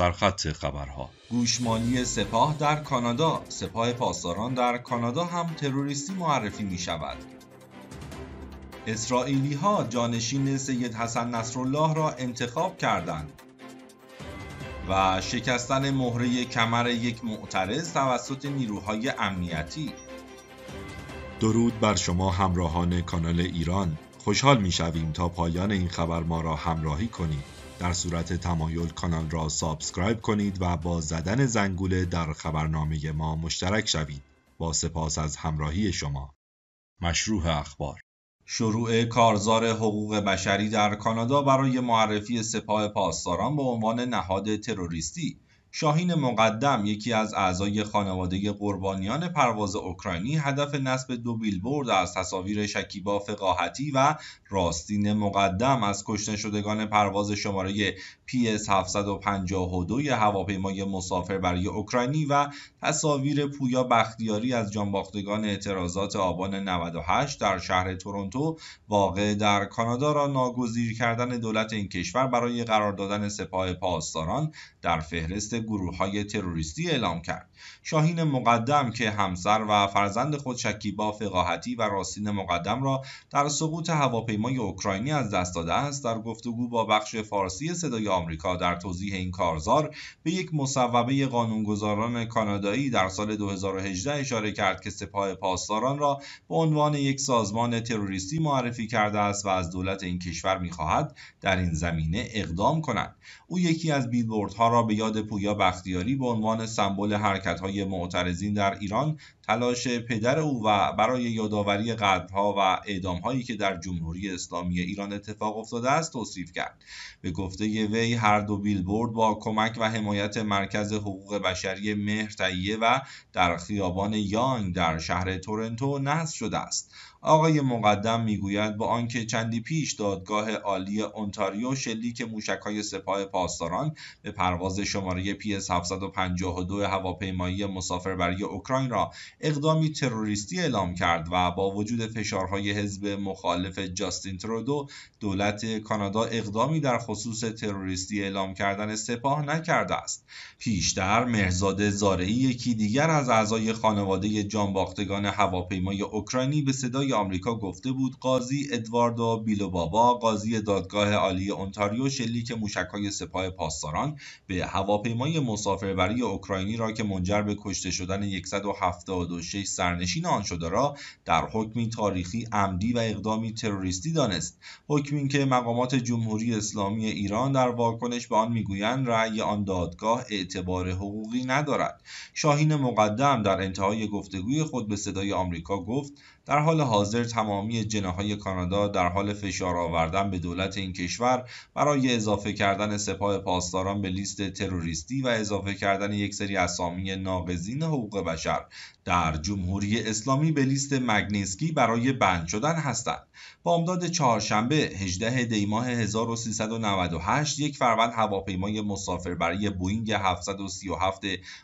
سرخط خبرها گوشمالی سپاه در کانادا سپاه پاسداران در کانادا هم تروریستی معرفی می شود اسرائیلی ها جانشین سید حسن نصرالله را انتخاب کردند و شکستن مهره کمر یک معترض توسط نیروهای امنیتی درود بر شما همراهان کانال ایران خوشحال می شویم تا پایان این خبر ما را همراهی کنید در صورت تمایل کانال را سابسکرایب کنید و با زدن زنگوله در خبرنامه ما مشترک شوید با سپاس از همراهی شما مشروع اخبار شروع کارزار حقوق بشری در کانادا برای معرفی سپاه پاسداران به عنوان نهاد تروریستی شاهین مقدم یکی از اعضای خانواده قربانیان پرواز اوکراینی هدف نصب دو بیلبورد از تصاویر شکیبا فقاهتی و راستین مقدم از کشته شدگان پرواز شماره PS 752 هواپیمای مسافر برای اوکراینی و تصاویر پویا بختیاری از جانباختگان اعتراضات آبان 98 در شهر تورنتو واقع در کانادا را ناگزیر کردن دولت این کشور برای قرار دادن سپاه پاسداران در فهرست گروه های تروریستی اعلام کرد شاهین مقدم که همسر و فرزند خود شکیبا فقاهتی و راستین مقدم را در سقوط هواپیمای اوکراینی از دست داده است در گفتگو با بخش فارسی صدای آمریکا در توضیح این کارزار به یک مصوبه قانونگذاران کانادایی در سال 2018 اشاره کرد که سپاه پاسداران را به عنوان یک سازمان تروریستی معرفی کرده است و از دولت این کشور میخواهد در این زمینه اقدام کند او یکی از بیلبوردها را به یاد پویا بختیاری به عنوان سمبل حرکت‌های معترضین در ایران تلاش پدر او و برای یادآوری قدرها و اعدام‌هایی که در جمهوری اسلامی ایران اتفاق افتاده است توصیف کرد به گفته وی هر دو بیلبورد با کمک و حمایت مرکز حقوق بشری مهر تهیه و در خیابان یانگ در شهر تورنتو نصب شده است آقای مقدم میگوید با آنکه چندی پیش دادگاه عالی اونتاریو شلیک های سپاه پاسداران به پرواز شماره PS 752 هواپیمایی مسافربری اوکراین را اقدامی تروریستی اعلام کرد و با وجود فشارهای حزب مخالف جاستین ترودو دولت کانادا اقدامی در خصوص تروریستی اعلام کردن سپاه نکرده است پیشتر مرزاد زارعی یکی دیگر از اعضای خانواده جانباختگان هواپیمای اوکراینی به صدای آمریکا گفته بود قاضی ادواردو بیلوبابا قاضی دادگاه عالی اونتاریو شلیک موشکهای سپاه پاسداران به هواپیمای مسافربری اوکراینی را که منجر به کشته شدن 176 سرنشین آن شده را در حکمی تاریخی عمدی و اقدامی تروریستی دانست حکمی که مقامات جمهوری اسلامی ایران در واکنش به آن میگویند رأی آن دادگاه اعتبار حقوقی ندارد شاهین مقدم در انتهای گفتگوی خود به صدای آمریکا گفت در حال حاضر تمامی جناهای کانادا در حال فشار آوردن به دولت این کشور برای اضافه کردن سپاه پاسداران به لیست تروریستی و اضافه کردن یک سری اسامی ناقضین حقوق بشر در جمهوری اسلامی به لیست مگنیسکی برای بند شدن هستند بامداد چهارشنبه 18 دی ماه 1398 یک فروند هواپیمای مسافر برای بوینگ 737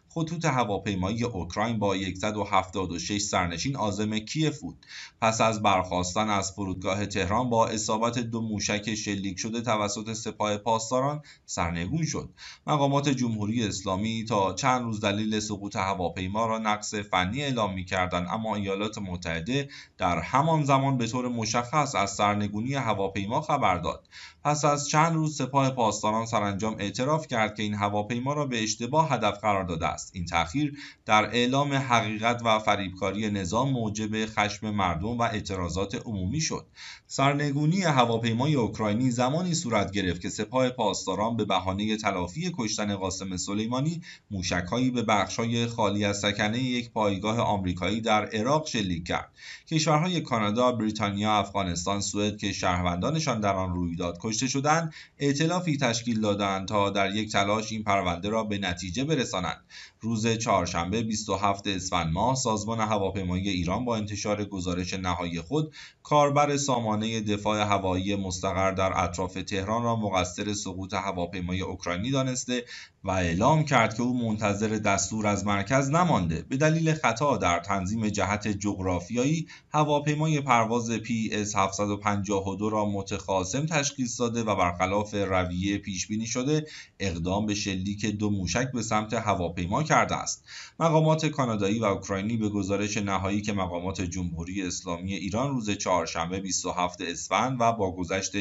خطوط هواپیمایی اوکراین با 176 سرنشین عازم کیف بود پس از برخواستن از فرودگاه تهران با اصابت دو موشک شلیک شده توسط سپاه پاسداران سرنگون شد مقامات جمهوری اسلامی تا چند روز دلیل سقوط هواپیما را نقص فنی اعلام می‌کردند اما ایالات متحده در همان زمان به طور مشخص از سرنگونی هواپیما خبر داد پس از چند روز سپاه پاسداران سرانجام اعتراف کرد که این هواپیما را به اشتباه هدف قرار داده است این تاخیر در اعلام حقیقت و فریبکاری نظام موجب خشم مردم و اعتراضات عمومی شد سرنگونی هواپیمای اوکراینی زمانی صورت گرفت که سپاه پاسداران به بهانه تلافی کشتن قاسم سلیمانی موشکهایی به بخشهای خالی از سکنه یک پایگاه آمریکایی در عراق شلیک کرد کشورهای کانادا بریتانیا افغانستان افغانستان، سوئد که شهروندانشان در آن رویداد کشته شدند، ائتلافی تشکیل دادند تا در یک تلاش این پرونده را به نتیجه برسانند. روز چهارشنبه 27 اسفند ماه سازمان هواپیمایی ایران با انتشار گزارش نهایی خود کاربر سامانه دفاع هوایی مستقر در اطراف تهران را مقصر سقوط هواپیمای اوکراینی دانسته و اعلام کرد که او منتظر دستور از مرکز نمانده به دلیل خطا در تنظیم جهت جغرافیایی هواپیمای پرواز PS 752 را متخاصم تشخیص داده و برخلاف رویه پیش بینی شده اقدام به شلیک دو موشک به سمت هواپیما کرده است مقامات کانادایی و اوکراینی به گزارش نهایی که مقامات جمهوری اسلامی ایران روز چهارشنبه 27 اسفند و با گذشت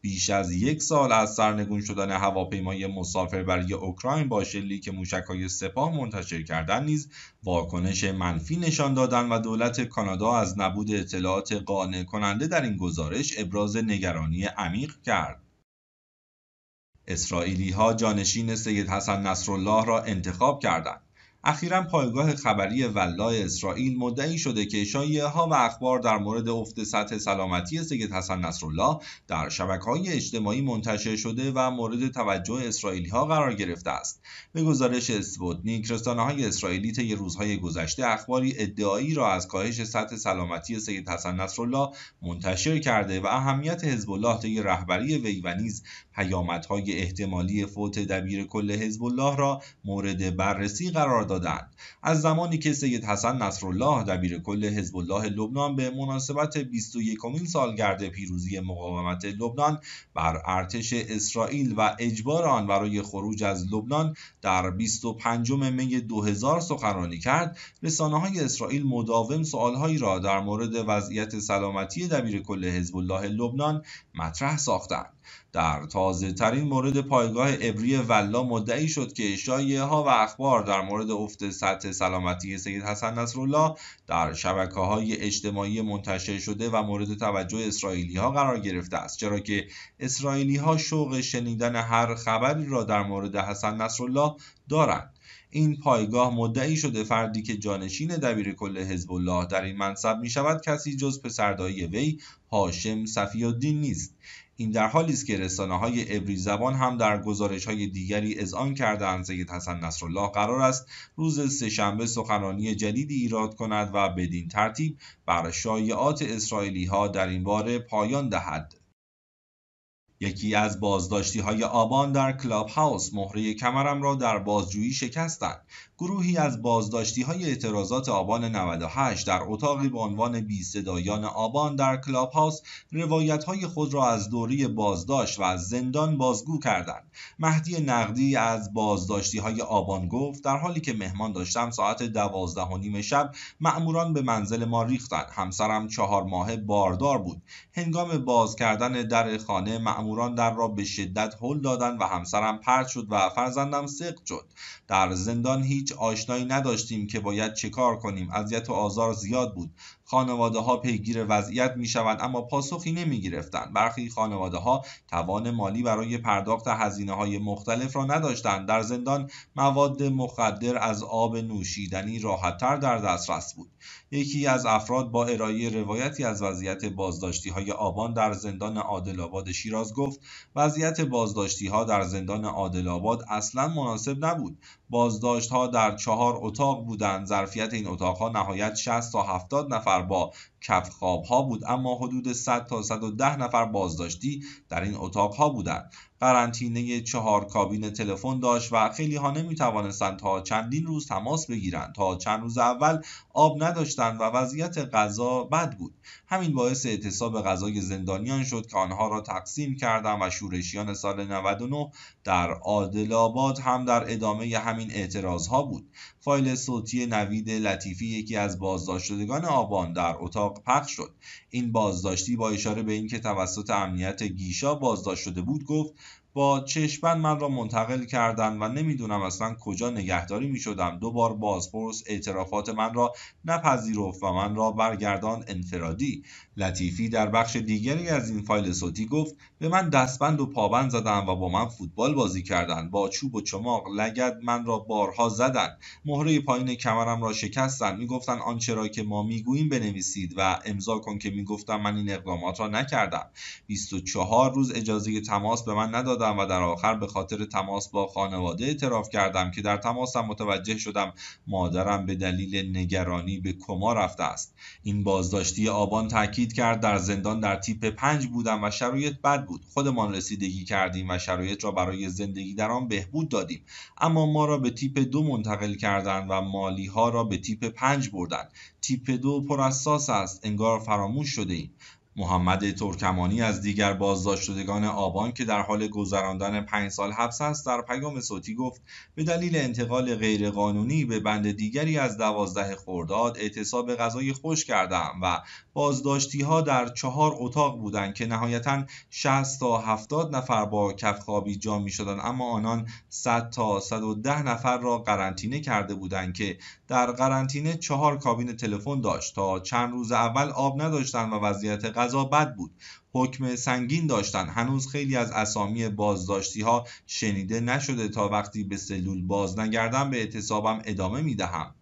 بیش از یک سال از سرنگون شدن هواپیمای مسافربری اوکراین اوکراین با که موشک های سپاه منتشر کردن نیز واکنش منفی نشان دادن و دولت کانادا از نبود اطلاعات قانع کننده در این گزارش ابراز نگرانی عمیق کرد. اسرائیلی ها جانشین سید حسن نصرالله را انتخاب کردند اخیرا پایگاه خبری ولای اسرائیل مدعی شده که شایعه ها و اخبار در مورد افت سطح سلامتی سید حسن نصرالله در شبکه های اجتماعی منتشر شده و مورد توجه اسرائیلی ها قرار گرفته است به گزارش اسپوتنیک رسانه های اسرائیلی طی روزهای گذشته اخباری ادعایی را از کاهش سطح سلامتی سید حسن نصرالله منتشر کرده و اهمیت حزب الله طی رهبری وی و نیز پیامدهای احتمالی فوت دبیر کل حزب الله را مورد بررسی قرار داده از زمانی که سید حسن نصرالله دبیر کل حزب الله لبنان به مناسبت 21 سالگرد پیروزی مقاومت لبنان بر ارتش اسرائیل و اجبار آن برای خروج از لبنان در 25 می 2000 سخنرانی کرد رسانه های اسرائیل مداوم هایی را در مورد وضعیت سلامتی دبیر کل حزب الله لبنان مطرح ساختند در تازه ترین مورد پایگاه ابری ولا مدعی شد که شایعه ها و اخبار در مورد افت سطح سلامتی سید حسن نصرالله در شبکه های اجتماعی منتشر شده و مورد توجه اسرائیلی ها قرار گرفته است چرا که اسرائیلی ها شوق شنیدن هر خبری را در مورد حسن نصرالله دارند این پایگاه مدعی شده فردی که جانشین دبیر کل حزب الله در این منصب می شود کسی جز پسردایی وی هاشم صفی نیست این در حالی است که رسانه های ابری زبان هم در گزارش های دیگری اذعان کردند سید حسن نصرالله قرار است روز سهشنبه سخنرانی جدیدی ایراد کند و بدین ترتیب بر شایعات اسرائیلی ها در این باره پایان دهد یکی از بازداشتی های آبان در کلاب هاوس مهره کمرم را در بازجویی شکستند. گروهی از بازداشتی های اعتراضات آبان 98 در اتاقی به عنوان بی صدایان آبان در کلاب هاوس روایت های خود را از دوری بازداشت و از زندان بازگو کردند. مهدی نقدی از بازداشتی های آبان گفت در حالی که مهمان داشتم ساعت دوازده و نیم شب معموران به منزل ما ریختند. همسرم چهار ماه باردار بود. هنگام باز کردن در خانه در را به شدت هل دادند و همسرم پرد شد و فرزندم سقط شد در زندان هیچ آشنایی نداشتیم که باید چه کار کنیم اذیت و آزار زیاد بود خانواده ها پیگیر وضعیت می شوند اما پاسخی نمی گرفتند برخی خانواده ها توان مالی برای پرداخت هزینه های مختلف را نداشتند در زندان مواد مخدر از آب نوشیدنی تر در دسترس بود یکی از افراد با ارائه روایتی از وضعیت بازداشتی های آبان در زندان عادل شیراز گفت وضعیت بازداشتی ها در زندان عادل اصلا مناسب نبود بازداشت ها در چهار اتاق بودند ظرفیت این اتاق نهایت 60 تا 70 نفر ပေါ့ کف خواب ها بود اما حدود 100 تا 110 نفر بازداشتی در این اتاق ها بودند قرنطینه چهار کابین تلفن داشت و خیلی ها نمی توانستند تا چندین روز تماس بگیرند تا چند روز اول آب نداشتند و وضعیت غذا بد بود همین باعث اعتصاب غذای زندانیان شد که آنها را تقسیم کردند و شورشیان سال 99 در عادل هم در ادامه همین اعتراض ها بود فایل صوتی نوید لطیفی یکی از بازداشت شدگان آبان در اتاق پخش شد این بازداشتی با اشاره به اینکه توسط امنیت گیشا بازداشت شده بود گفت با چشمن من را منتقل کردند و نمیدونم اصلا کجا نگهداری می شدم بار بازپرس اعترافات من را نپذیرفت و من را برگردان انفرادی لطیفی در بخش دیگری از این فایل صوتی گفت به من دستبند و پابند زدن و با من فوتبال بازی کردند با چوب و چماق لگد من را بارها زدن مهره پایین کمرم را شکستند میگفتند آنچه را که ما میگوییم بنویسید و امضا کن که میگفتم من این اقدامات را نکردم 24 روز اجازه تماس به من ندادند و در آخر به خاطر تماس با خانواده اعتراف کردم که در تماسم متوجه شدم مادرم به دلیل نگرانی به کما رفته است این بازداشتی آبان تاکید کرد در زندان در تیپ پنج بودم و شرایط بد بود خودمان رسیدگی کردیم و شرایط را برای زندگی در آن بهبود دادیم اما ما را به تیپ دو منتقل کردند و مالی ها را به تیپ پنج بردند. تیپ دو اساس است انگار فراموش شده ایم محمد ترکمانی از دیگر بازداشت شدگان آبان که در حال گذراندن پنج سال حبس است در پیام صوتی گفت به دلیل انتقال غیرقانونی به بند دیگری از دوازده خورداد اعتصاب غذای خوش کردم و بازداشتی ها در چهار اتاق بودند که نهایتا 60 تا 70 نفر با کفخوابی جا می شدن اما آنان 100 تا 110 نفر را قرنطینه کرده بودند که در قرنطینه چهار کابین تلفن داشت تا چند روز اول آب نداشتند و وضعیت قضا بد بود حکم سنگین داشتن هنوز خیلی از اسامی بازداشتی ها شنیده نشده تا وقتی به سلول باز نگردم به اعتصابم ادامه میدهم